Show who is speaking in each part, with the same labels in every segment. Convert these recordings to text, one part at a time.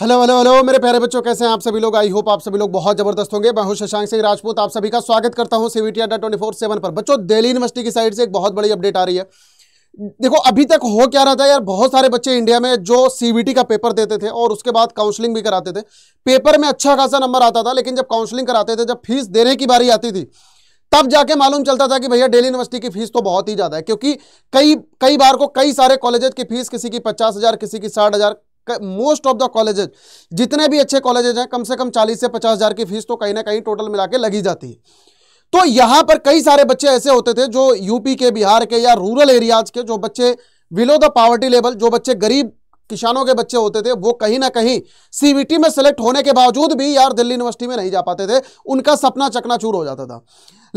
Speaker 1: hello hello hello मेरे प्यारे बच्चों कैसे हैं आप सभी लोग आई होप आप सभी लोग बहुत जबरदस्त होंगे मैं हूं शशांक सिंह राजपूत आप सभी का स्वागत करता हूं सीवीटी अड्डा ट्वेंटी फोर सेवन पर बच्चों दिल्ली यूनिवर्सिटी की साइड से एक बहुत बड़ी अपडेट आ रही है देखो अभी तक हो क्या रहा था यार बहुत सारे बच्चे इंडिया में जो सीवीटी का पेपर देते थे और उसके बाद काउंसलिंग भी कराते थे पेपर में अच्छा खासा नंबर आता था लेकिन जब काउंसलिंग कराते थे जब फीस देने की बारी आती थी तब जाके मालूम चलता था कि भैया डेली यूनिवर्सिटी की फीस तो बहुत ही ज़्यादा है क्योंकि कई कई बार को कई सारे कॉलेजेस की फीस किसी की पचास हज़ार किसी की साठ हज़ार मोस्ट ऑफ द कॉलेजेस जितने भी अच्छे कॉलेजेस हैं कम से कम चालीस से पचास हजार की फीस तो कहीं ना कहीं टोटल मिला के लगी जाती है तो यहां पर कई सारे बच्चे ऐसे होते थे जो यूपी के बिहार के या रूरल एरियाज के जो बच्चे बिलो द पावर्टी लेवल जो बच्चे गरीब किसानों के बच्चे होते थे वो कहीं ना कहीं सीबीटी में सेलेक्ट होने के बावजूद भी यार दिल्ली यूनिवर्सिटी में नहीं जा पाते थे उनका सपना चकनाचूर हो जाता था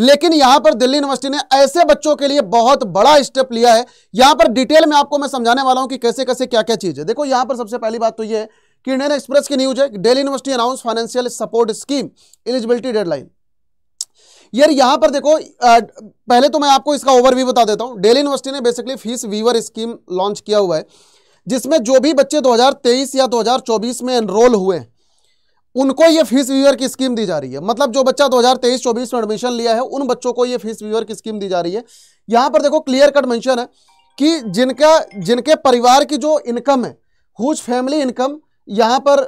Speaker 1: लेकिन यहां पर दिल्ली यूनिवर्सिटी ने ऐसे बच्चों के लिए बहुत बड़ा स्टेप लिया है यहां पर डिटेल में आपको मैं समझाने वाला हूं कि कैसे कैसे क्या क्या चीज है देखो यहां पर सबसे पहली बात तो यह है कि इंडियन एक्सप्रेस की न्यूज है Delhi university announce financial support scheme eligibility deadline यार यहां पर देखो पहले तो मैं आपको इसका ओवरव्यू बता देता हूं डेली यूनिवर्सिटी ने basically fees waiver scheme launch किया हुआ है जिसमें जो भी बच्चे 2023 या 2024 में एनरोल हुए उनको ये फीस व्यूअर की स्कीम दी जा रही है मतलब जो बच्चा 2023-24 में एडमिशन लिया है उन बच्चों को ये फीस व्यूअर की स्कीम दी जा रही है यहाँ पर देखो क्लियर कट मेंशन है कि जिनका जिनके परिवार की जो इनकम है हुज फैमिली इनकम यहाँ पर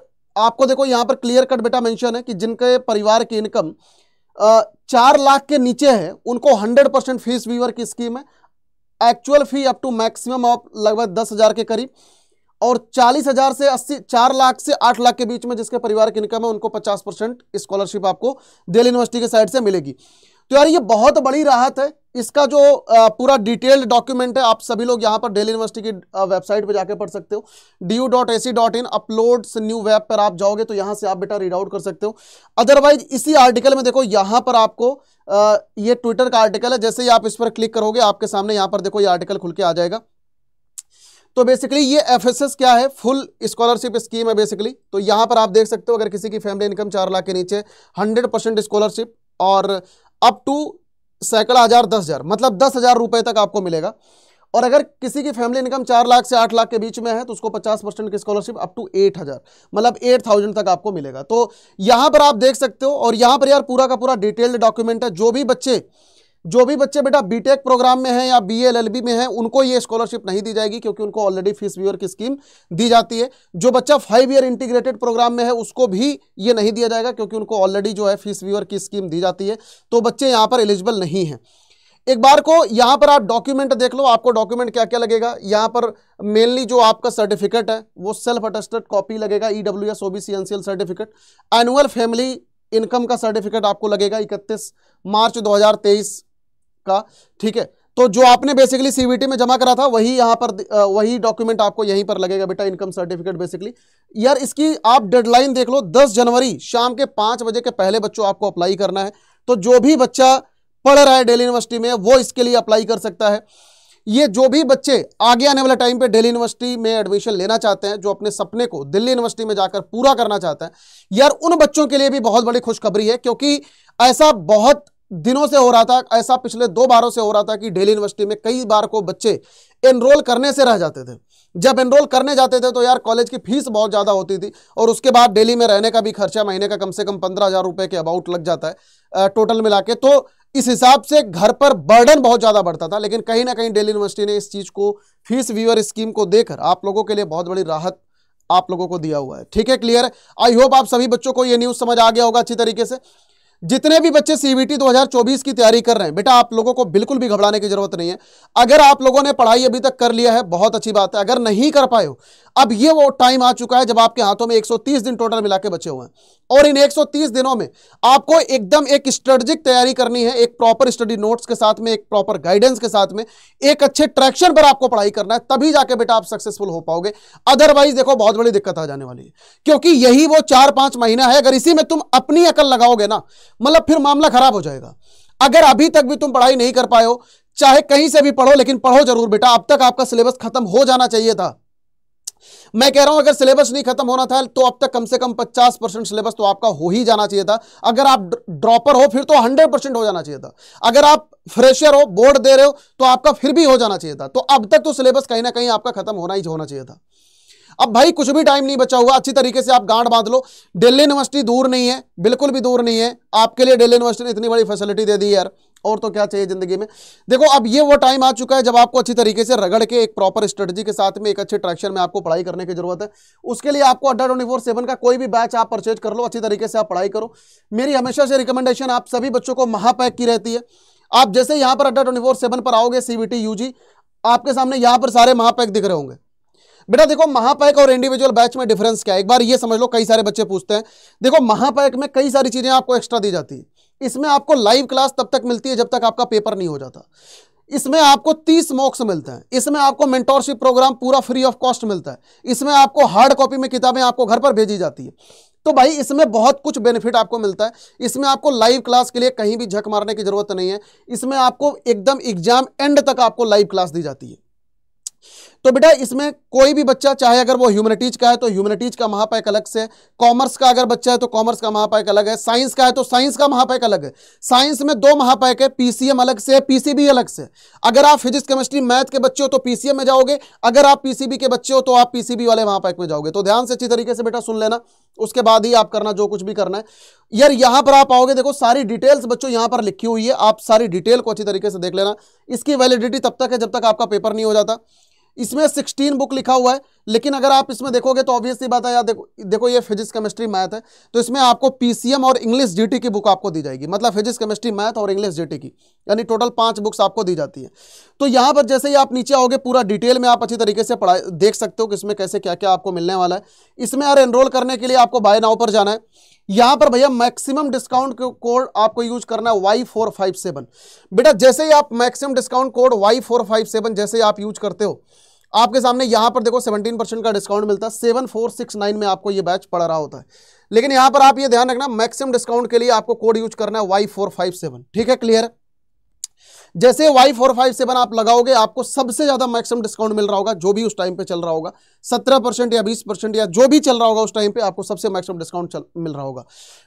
Speaker 1: आपको देखो यहाँ पर क्लियर कट बेटा मेंशन है कि जिनके परिवार की इनकम चार लाख के नीचे है उनको हंड्रेड परसेंट फीस व्यूअर की स्कीम है actual fee up to maximum of लगभग दस हज़ार के करीब और चालीस हज़ार से अस्सी चार लाख से आठ लाख के बीच में जिसके परिवार की इनकम है उनको पचास परसेंट स्कॉलरशिप आपको दिल्ली यूनिवर्सिटी के साइड से मिलेगी तो यार ये बहुत बड़ी राहत है इसका जो पूरा डिटेल्ड डॉक्यूमेंट है आप सभी लोग यहाँ पर डेली यूनिवर्सिटी की वेबसाइट पर जाकर पढ़ सकते हो D U dot A C dot in uploads new web पर आप जाओगे तो यहाँ से आप बेटा रीड आउट कर सकते हो अदरवाइज इसी आर्टिकल में देखो यहाँ पर आपको ये ट्विटर का आर्टिकल है जैसे ही आप इस पर क्लिक करोगे आपके सामने यहाँ पर देखो ये आर्टिकल खुल के आ जाएगा तो बेसिकली ये एफ क्या है फुल स्कॉलरशिप स्कीम है बेसिकली तो यहाँ पर आप देख सकते हो अगर किसी की फैमिली इनकम चार लाख के नीचे हंड्रेड परसेंट स्कॉलरशिप और अप टू सैकड़ा हजार दस हजार मतलब दस हजार रुपए तक आपको मिलेगा और अगर किसी की फैमिली इनकम चार लाख से आठ लाख के बीच में है तो उसको पचास परसेंट की स्कॉलरशिप अप टू एट हज़ार मतलब एट थाउजेंड तक आपको मिलेगा तो यहां पर आप देख सकते हो और यहां पर यार पूरा का पूरा डिटेल्ड डॉक्यूमेंट है जो भी बच्चे जो भी बच्चे बेटा बीटेक प्रोग्राम e में हैं या बी एल में हैं उनको ये स्कॉलरशिप नहीं दी जाएगी क्योंकि उनको ऑलरेडी फीस व्यूअर की स्कीम दी जाती है जो बच्चा फाइव ईयर इंटीग्रेटेड प्रोग्राम में है उसको भी ये नहीं दिया जाएगा क्योंकि उनको ऑलरेडी जो है फीस व्यूअर की स्कीम दी जाती है तो बच्चे यहाँ पर एलिजिबल नहीं हैं एक बार को यहाँ पर आप डॉक्यूमेंट देख लो आपको डॉक्यूमेंट क्या क्या लगेगा यहाँ पर मेनली जो आपका सर्टिफिकेट है वो सेल्फ अटेस्टेड कॉपी लगेगा E W S O B C N C L certificate annual family income का सर्टिफिकेट आपको लगेगा इकतीस मार्च का ठीक है तो जो आपने बेसिकली सीबीटी में जमा करा था वही यहां पर वही डॉक्यूमेंट आपको यहीं पर लगेगा बेटा इनकम सर्टिफिकेट बेसिकली यार इसकी आप डेडलाइन देख लो 10 जनवरी शाम के पांच बजे के पहले बच्चों आपको अप्लाई करना है तो जो भी बच्चा पढ़ रहा है डेली यूनिवर्सिटी में वो इसके लिए अप्लाई कर सकता है ये जो भी बच्चे आगे आने वाले टाइम पे दिल्ली यूनिवर्सिटी में एडमिशन लेना चाहते हैं जो अपने सपने को दिल्ली यूनिवर्सिटी में जाकर पूरा करना चाहते हैं यार उन बच्चों के लिए भी बहुत बड़ी खुशखबरी है क्योंकि ऐसा बहुत दिनों से हो रहा था ऐसा पिछले दो बारों से हो रहा था कि डेली यूनिवर्सिटी में कई बार को बच्चे एनरोल करने से रह जाते थे जब एनरोल करने जाते थे तो यार कॉलेज की फीस बहुत ज़्यादा होती थी और उसके बाद डेली में रहने का भी खर्चा महीने का कम से कम पंद्रह हज़ार रुपये के अबाउट लग जाता है टोटल मिला के तो इस हिसाब से घर पर बर्डन बहुत ज़्यादा बढ़ता था लेकिन कहीं ना कहीं डेली यूनिवर्सिटी ने इस चीज़ को फीस व्यूअर स्कीम को देकर आप लोगों के लिए बहुत बड़ी राहत आप लोगों को दिया हुआ है ठीक है क्लियर आई होप आप सभी बच्चों को ये न्यूज़ समझ आ गया होगा अच्छी तरीके से जितने भी बच्चे सीबीटी 2024 की तैयारी कर रहे हैं बेटा आप लोगों को बिल्कुल भी घबराने की जरूरत नहीं है अगर आप लोगों ने पढ़ाई अभी तक कर लिया है बहुत अच्छी बात है अगर नहीं कर पाए हो अब ये वो टाइम आ चुका है जब आपके हाथों में 130 दिन टोटल मिला के बचे हुए हैं और इन 130 दिनों में आपको एकदम एक स्ट्रेटजिक तैयारी करनी है एक प्रॉपर स्टडी नोट्स के साथ में एक प्रॉपर गाइडेंस के साथ में एक अच्छे ट्रैक्शन पर आपको पढ़ाई करना है तभी जाके बेटा आप सक्सेसफुल हो पाओगे अदरवाइज देखो बहुत बड़ी दिक्कत आ जाने वाली है क्योंकि यही वो चार पांच महीना है अगर इसी में तुम अपनी अकल लगाओगे ना मतलब फिर मामला खराब हो जाएगा अगर अभी तक भी तुम पढ़ाई नहीं कर पाए हो चाहे कहीं से भी पढ़ो लेकिन पढ़ो जरूर बेटा अब तक आपका सिलेबस खत्म हो जाना चाहिए था मैं कह रहा हूं अगर सिलेबस नहीं खत्म होना था तो अब तक कम से कम 50 परसेंट सिलेबस तो आपका हो ही जाना चाहिए था अगर आप ड्रॉपर हो फिर तो 100 परसेंट हो जाना चाहिए था अगर आप फ्रेशर हो बोर्ड दे रहे हो तो आपका फिर भी हो जाना चाहिए था तो अब तक तो सिलेबस कहीं ना कहीं आपका खत्म होना ही होना चाहिए था अब भाई कुछ भी टाइम नहीं बचा हुआ अच्छी तरीके से आप गांड बांध लो दिल्ली यूनिवर्सिटी दूर नहीं है बिल्कुल भी दूर नहीं है आपके लिए दिल्ली यूनिवर्सिटी ने इतनी बड़ी फैसिलिटी दे दी यार और तो क्या चाहिए जिंदगी में देखो अब ये वो टाइम आ चुका है जब आपको अच्छी तरीके से रगड़ के एक प्रॉपर स्ट्रेटजी के साथ में एक अच्छे ट्रैक्शन में आपको पढ़ाई करने की जरूरत है उसके लिए आपको अड्डा ट्वेंटी फोर सेवन का कोई भी बैच आप परचेज कर लो अच्छी तरीके से आप पढ़ाई करो मेरी हमेशा से रिकमेंडेशन आप सभी बच्चों को महापैक की रहती है आप जैसे यहाँ पर अड्डा ट्वेंटी फोर सेवन पर आओगे सीबीटी यूजी आपके सामने यहाँ पर सारे महापैक दिख रहे होंगे बेटा देखो महापैक और इंडिविजुअल बैच में डिफरेंस क्या है एक बार ये समझ लो कई सारे बच्चे पूछते हैं देखो महापैक में कई सारी चीज़ें आपको एक्स्ट्रा दी जाती है इसमें आपको लाइव क्लास तब तक मिलती है जब तक आपका पेपर नहीं हो जाता इसमें आपको 30 मॉक्स मिलते हैं इसमें आपको मेंटोरशिप प्रोग्राम पूरा फ्री ऑफ कॉस्ट मिलता है इसमें आपको हार्ड कॉपी में किताबें आपको घर पर भेजी जाती है तो भाई इसमें बहुत कुछ बेनिफिट आपको मिलता है इसमें आपको लाइव क्लास के लिए कहीं भी झक मारने की जरूरत नहीं है इसमें आपको एकदम एग्जाम एंड तक आपको लाइव क्लास दी जाती है तो बेटा इसमें कोई भी बच्चा चाहे अगर वो ह्यूमनिटीज का है तो ह्यूमनिटीज का महापैक अलग से कॉमर्स का अगर बच्चा है तो कॉमर्स का महापैक अलग है साइंस का है तो साइंस का महापैक अलग है साइंस में दो महापैक है पीसीएम अलग से है पीसीबी अलग से अगर आप फिजिक्स केमिस्ट्री मैथ के बच्चे हो तो पीसीएम में जाओगे अगर आप पीसीबी के बच्चे हो तो आप पीसीबी वाले महापैक में जाओगे तो ध्यान से अच्छी तरीके से बेटा सुन लेना उसके बाद ही आप करना जो कुछ भी करना है यार यहां पर आप आओगे देखो सारी डिटेल्स बच्चों यहां पर लिखी हुई है आप सारी डिटेल को अच्छी तरीके से देख लेना इसकी वैलिडिटी तब तक है जब तक आपका पेपर नहीं हो जाता इसमें सिक्सटीन बुक लिखा हुआ है लेकिन अगर आप इसमें देखोगे तो ऑब्वियसली बात है यार देखो देखो ये फिजिक्स केमिस्ट्री मैथ है तो इसमें आपको पीसीएम और इंग्लिश जीटी की बुक आपको दी जाएगी मतलब फिजिक्स केमिस्ट्री मैथ और इंग्लिश जीटी की यानी टोटल पांच बुक्स आपको दी जाती है तो यहाँ पर जैसे ही आप नीचे आओगे पूरा डिटेल में आप अच्छी तरीके से पढ़ाई देख सकते हो कि इसमें कैसे क्या क्या आपको मिलने वाला है इसमें यार एनरोल करने के लिए आपको बाय नाव पर जाना है यहां पर भैया मैक्सिमम डिस्काउंट कोड आपको यूज करना है वाई फोर फाइव सेवन बेटा जैसे ही आप maximum discount code Y four five seven जैसे ही आप यूज करते हो आपके सामने यहां पर देखो 17 परसेंट का डिस्काउंट मिलता है सेवन फोर सिक्स नाइन में आपको ये बैच पड़ रहा होता है लेकिन यहां पर आप ये ध्यान रखना मैक्सिमम डिस्काउंट के लिए आपको कोड यूज करना है वाई फोर फाइव सेवन ठीक है क्लियर है जैसे वाई फोर फाइव सेवन आप लगाओगे आपको सबसे ज़्यादा मैक्सिमम डिस्काउंट मिल रहा होगा जो भी उस टाइम पे चल रहा होगा सत्रह परसेंट या बीस परसेंट या जो भी चल रहा होगा उस टाइम पे आपको सबसे मैक्सिमम डिस्काउंट मिल रहा होगा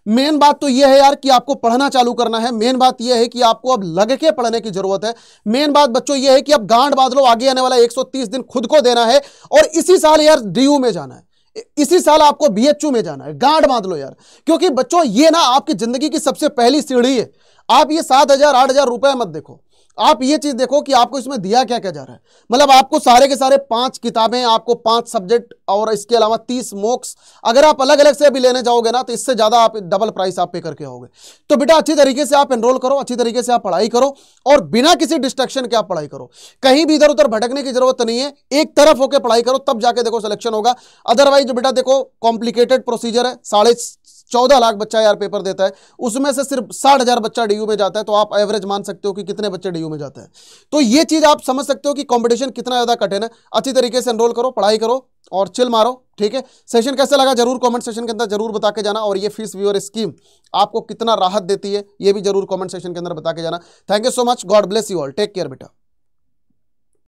Speaker 1: मेन बात तो यह है यार कि आपको पढ़ना चालू करना है मेन बात यह है कि आपको अब लग के पढ़ने की जरूरत है मेन बात बच्चों यह है कि अब गांड बादलों आगे आने वाला एक दिन खुद को देना है और इसी साल यार डी में जाना है इसी साल आपको बीएचयू में जाना है गांड बांध लो यार क्योंकि बच्चों ये ना आपकी जिंदगी की सबसे पहली सीढ़ी है आप ये सात हजार आठ हजार रुपए मत देखो आप ये चीज देखो कि आपको इसमें दिया क्या क्या जा रहा है मतलब आपको सारे के सारे पांच किताबें आपको पांच सब्जेक्ट और इसके अलावा तीस मोक्स अगर आप अलग अलग से अभी लेने जाओगे ना तो इससे ज्यादा आप डबल प्राइस आप पे करके आओगे तो बेटा अच्छी तरीके से आप एनरोल करो अच्छी तरीके से आप पढ़ाई करो और बिना किसी डिस्ट्रक्शन के आप पढ़ाई करो कहीं भी इधर उधर भटकने की जरूरत नहीं है एक तरफ होकर पढ़ाई करो तब जाके देखो सिलेक्शन होगा अदरवाइज बेटा देखो कॉम्प्लिकेटेड प्रोसीजर है साढ़े चौदह लाख बच्चा यार पेपर देता है उसमें से सिर्फ साठ हजार बच्चा डी में जाता है तो आप एवरेज मान सकते हो कि कितने बच्चे डी में जाते हैं तो ये चीज़ आप समझ सकते हो कि कॉम्पिटिशन कितना ज़्यादा कठिन है अच्छी तरीके से एनरोल करो पढ़ाई करो और चिल मारो ठीक है सेशन कैसे लगा जरूर कमेंट सेशन के अंदर जरूर बता के जाना और ये फीस व्यूअर स्कीम आपको कितना राहत देती है ये भी जरूर कमेंट सेशन के अंदर बता के जाना thank you so much God bless you all take care बेटा